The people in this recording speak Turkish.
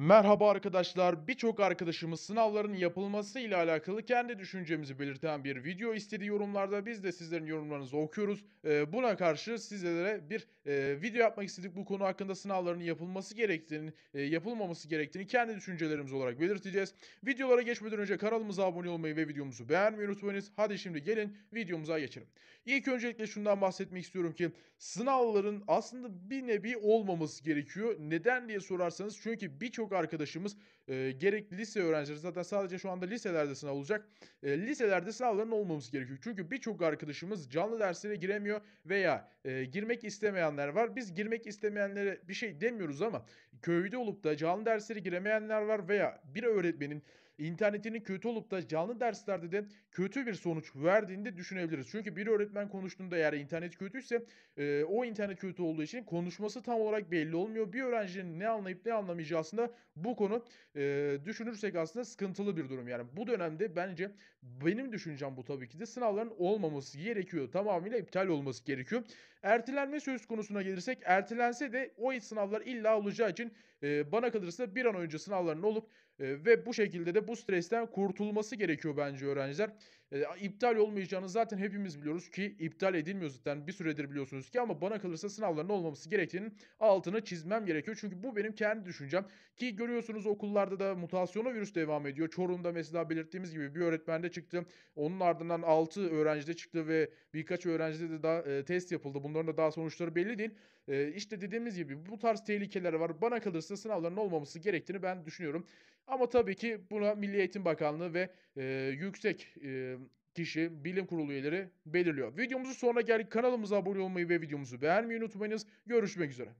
Merhaba arkadaşlar. Birçok arkadaşımız sınavların yapılması ile alakalı kendi düşüncemizi belirten bir video istedi yorumlarda. Biz de sizlerin yorumlarınızı okuyoruz. Ee, buna karşı sizlere bir e, video yapmak istedik. Bu konu hakkında sınavların yapılması gerektiğini, e, yapılmaması gerektiğini kendi düşüncelerimiz olarak belirteceğiz. Videolara geçmeden önce kanalımıza abone olmayı ve videomuzu beğenmeyi unutmayınız. Hadi şimdi gelin videomuza geçelim. İlk öncelikle şundan bahsetmek istiyorum ki sınavların aslında bir nevi olmaması gerekiyor. Neden diye sorarsanız çünkü birçok çok arkadaşımız e, gerek lise öğrencileri zaten sadece şu anda liselerde sınav olacak. E, liselerde sınavların olmaması gerekiyor. Çünkü birçok arkadaşımız canlı derslere giremiyor veya e, girmek istemeyenler var. Biz girmek istemeyenlere bir şey demiyoruz ama köyde olup da canlı derslere giremeyenler var veya bir öğretmenin internetinin kötü olup da canlı derslerde de kötü bir sonuç verdiğini de düşünebiliriz. Çünkü bir öğretmen konuştuğunda eğer internet kötüyse e, o internet kötü olduğu için konuşması tam olarak belli olmuyor. Bir öğrencinin ne anlayıp ne anlamayacağı aslında bu konu e, düşünürsek aslında sıkıntılı bir durum. Yani bu dönemde bence benim düşüncem bu tabii ki de sınavların olmaması gerekiyor. Tamamıyla iptal olması gerekiyor. Ertelenme söz konusuna gelirsek ertelense de o sınavlar illa olacağı için e, bana kalırsa bir an önce sınavların olup e, ve bu şekilde de bu stresten kurtulması gerekiyor bence öğrenciler. E, iptal olmayacağını zaten hepimiz biliyoruz ki iptal edilmiyor zaten bir süredir biliyorsunuz ki ama bana kalırsa sınavların olmaması gerektiğinin altını çizmem gerekiyor. Çünkü bu benim kendi düşüncem ki görüyorsunuz okullarda da mutasyona virüs devam ediyor. Çorum'da mesela belirttiğimiz gibi bir öğretmen de çıktı. Onun ardından 6 de çıktı ve birkaç öğrencide de daha e, test yapıldı. Bunların da daha sonuçları belli değil. E, işte dediğimiz gibi bu tarz tehlikeler var. Bana kalırsa sınavların olmaması gerektiğini ben düşünüyorum. Ama tabii ki buna Milli Eğitim Bakanlığı ve e, yüksek e, kişi, bilim kurulu üyeleri belirliyor. Videomuzu sonra geldik. Kanalımıza abone olmayı ve videomuzu beğenmeyi unutmayınız. Görüşmek üzere.